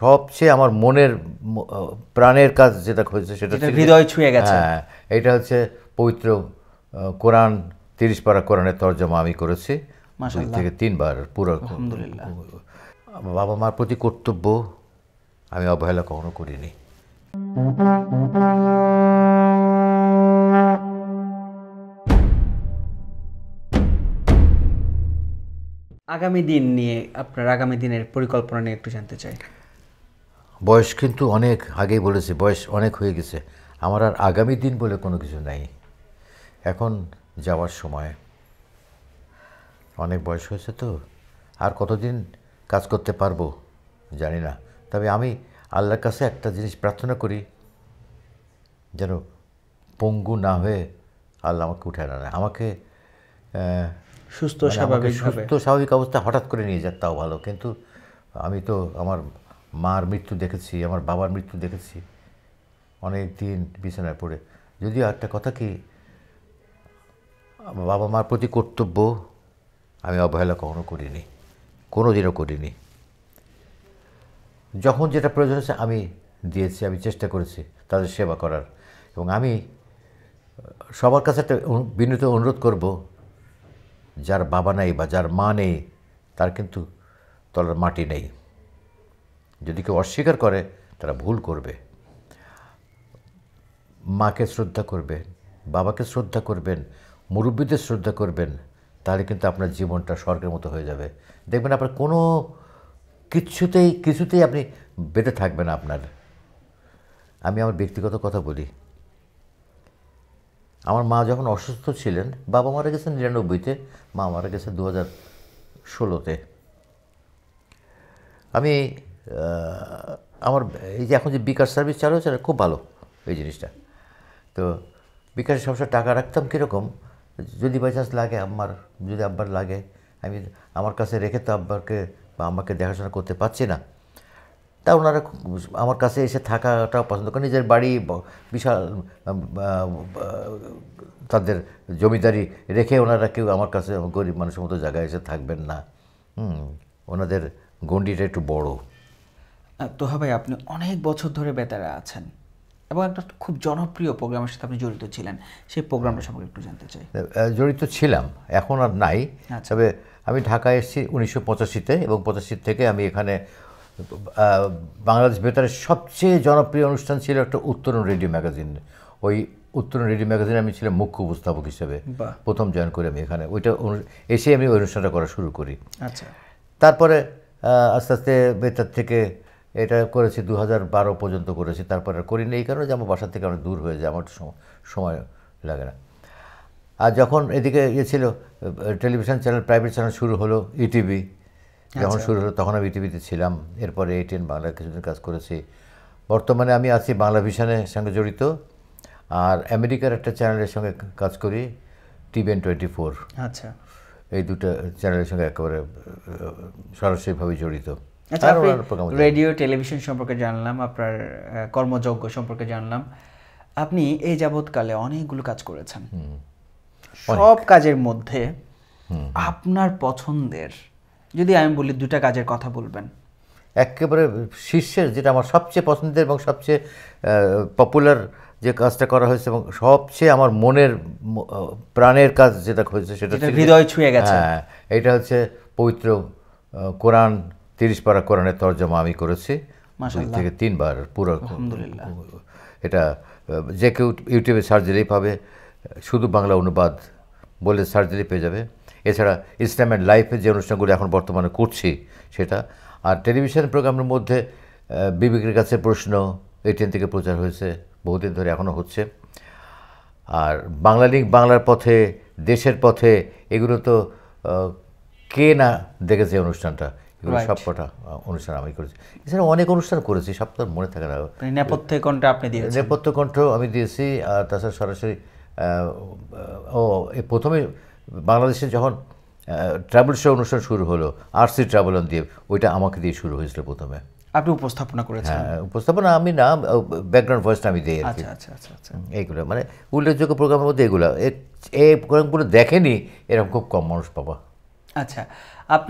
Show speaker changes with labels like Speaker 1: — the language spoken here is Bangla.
Speaker 1: সবচেয়ে আমার মনের প্রাণের কাজ যেটা খুঁজছে সেটা হৃদয় ছুঁয়ে গেছে হ্যাঁ এটা হচ্ছে পবিত্র কোরআন তিরিশ পারা কোরআনের তর্জমা আমি করেছি থেকে তিনবার পুরো আলহামদুলিল্লাহ বাবা মার প্রতি কর্তব্য আমি অবহেলা কখনো করিনি আগামী দিন নিয়ে আপনার আগামী দিনের পরিকল্পনা নিয়ে একটু জানতে চাই বয়স কিন্তু অনেক আগেই বলেছে বয়স অনেক হয়ে গেছে আমার আর আগামী দিন বলে কোনো কিছু নাই এখন যাওয়ার সময় অনেক বয়স হয়েছে তো আর কতদিন কাজ করতে পারবো জানি না তবে আমি আল্লাহর কাছে একটা জিনিস প্রার্থনা করি যেন পঙ্গু না হয়ে আল্লাহ আমাকে উঠে না আমাকে সুস্থ মানে স্বাভাবিক সুস্থ স্বাভাবিক অবস্থা হঠাৎ করে নিয়ে যান তাও ভালো কিন্তু আমি তো আমার মার মৃত্যু দেখেছি আমার বাবার মৃত্যু দেখেছি অনেক দিন বিছানায় পড়ে যদিও একটা কথা কি বাবা মার প্রতি কর্তব্য আমি অবহেলা কখনো করিনি কোনো দিনও করিনি যখন যেটা প্রয়োজন হয়েছে আমি দিয়েছি আমি চেষ্টা করেছি তাদের সেবা করার এবং আমি সবার কাছে একটা বিনীত অনুরোধ করব যার বাবা নেই বা যার মা নেই তার কিন্তু তলার মাটি নেই যদি কেউ অস্বীকার করে তারা ভুল করবে মাকে শ্রদ্ধা করবেন বাবাকে শ্রদ্ধা করবেন মুরব্বীদের শ্রদ্ধা করবেন তাহলে কিন্তু আপনার জীবনটা স্বর্গের মতো হয়ে যাবে দেখবেন আপনার কোনো কিছুতেই কিছুতেই আপনি বেঁধে থাকবেন আপনার আমি আমার ব্যক্তিগত কথা বলি আমার মা যখন অসুস্থ ছিলেন বাবা মারা গেছেন নিরানব্বইতে মা মারা গেছে দু হাজার ষোলোতে আমি আমার এই যে এখন যে বিকাশ সার্ভিস চালু হয়েছে খুব ভালো এই জিনিসটা তো বিকাশে সবসময় টাকা রাখতাম কীরকম যদি বাই চান্স লাগে আমার যদি আব্বার লাগে আমি আমার কাছে রেখে তো আব্বাকে বা আমাকে দেখাশোনা করতে পারছি না তা ওনারা আমার কাছে এসে থাকাটাও পছন্দ করে নিজের বাড়ি বিশাল তাদের জমিদারি রেখে ওনারা কেউ আমার কাছে গরিব মানুষের মতো জায়গায় এসে থাকবেন না হুম ওনাদের গণ্ডিটা একটু বড় তোহা ভাই আপনি অনেক বছর ধরে বেতারে আছেন এবং একটা খুব জনপ্রিয় প্রোগ্রামের সাথে আপনি জড়িত ছিলেন সেই প্রোগ্রামটা সম্পর্কে একটু জানতে চাই জড়িত ছিলাম এখন আর নাই আচ্ছা। তবে আমি ঢাকায় এসেছি উনিশশো পঁচাশিতে এবং পঁচাশি থেকে আমি এখানে বাংলাদেশ বেতারের সবচেয়ে জনপ্রিয় অনুষ্ঠান ছিল একটা উত্তরণ রেডিও ম্যাগাজিন ওই উত্তরণ রেডিও ম্যাগাজিনে আমি ছিলাম মুখ্য উপস্থাপক হিসেবে প্রথম জয়েন করি আমি এখানে ওইটা এসে আমি ওই অনুষ্ঠানটা করা শুরু করি আচ্ছা তারপরে আস্তে আস্তে বেতার থেকে এটা করেছি দু বারো পর্যন্ত করেছি তারপরে আর করিনি এই কারণে যে আমার বাসার থেকে অনেক দূর হয়ে যায় আমার সময় লাগে না আর যখন এদিকে ইয়ে ছিল টেলিভিশন চ্যানেল প্রাইভেট চ্যানেল শুরু হলো ইটিভি e যখন আচ্ছা। শুরু হলো তখন আমি ইটিভিতে e ছিলাম এরপরে এটিএন বাংলা কিছুদিন কাজ করেছি বর্তমানে আমি আছি বাংলা ভিশনের সঙ্গে জড়িত আর আমেরিকার একটা চ্যানেলের সঙ্গে কাজ করি টিভিএন টোয়েন্টি ফোর আচ্ছা এই দুটো চ্যানেলের সঙ্গে একেবারে সরাসরিভাবে জড়িত আচ্ছা, রেডিও টেলিভিশন সম্পর্কে জানলাম আপনার কর্মযজ্ঞ সম্পর্কে জানলাম আপনি এই যাবৎকালে অনেকগুলো কাজ করেছেন সব কাজের মধ্যে আপনার পছন্দের যদি আমি বলি দুটা কাজের কথা বলবেন একেবারে শীর্ষের যেটা আমার সবচেয়ে পছন্দের এবং সবচেয়ে পপুলার যে কাজটা করা হয়েছে এবং সবচেয়ে আমার মনের প্রাণের কাজ যেটা হয়েছে সেটা হৃদয় ছুঁয়ে গেছে হ্যাঁ এটা হচ্ছে পবিত্র কোরআন তিরিশ পারা কোরআনের তর্জমা আমি করেছি থেকে তিনবার পুরো এটা যে কেউ ইউটিউবে সার্চ দিলেই পাবে শুধু বাংলা অনুবাদ বলে সার্চ দিলেই পেয়ে যাবে এছাড়া ইসলাম অ্যান্ড যে অনুষ্ঠানগুলো এখন বর্তমানে করছি সেটা আর টেলিভিশন প্রোগ্রামের মধ্যে বিবেকের কাছে প্রশ্ন এটিএন থেকে প্রচার হয়েছে বহুদিন ধরে এখনও হচ্ছে আর বাংলা লিঙ্ক বাংলার পথে দেশের পথে এগুলো তো কে না দেখেছে অনুষ্ঠানটা এগুলো সব কটা অনুষ্ঠান আমি করেছি এছাড়া অনেক অনুষ্ঠান করেছি সব তো মনে থাকে না মানে নেপথ্য কণ্ঠ আপনি দিয়েছেন নেপথ্য কণ্ঠ আমি দিয়েছি আর তাছাড়া সরাসরি ও এই প্রথমে বাংলাদেশে যখন ট্রাভেল শো অনুষ্ঠান শুরু হলো আর সি ট্রাভেলন দিয়ে ওইটা আমাকে দিয়ে শুরু হয়েছিল প্রথমে আপনি উপস্থাপনা করেছেন হ্যাঁ উপস্থাপনা আমি না ব্যাকগ্রাউন্ড ভয়েসটা আমি দিই আচ্ছা আচ্ছা আচ্ছা আচ্ছা এইগুলো মানে উল্লেখযোগ্য প্রোগ্রামের মধ্যে এগুলো এই প্রোগ্রামগুলো দেখেনি এরকম খুব কম মানুষ পাবা আচ্ছা আপনি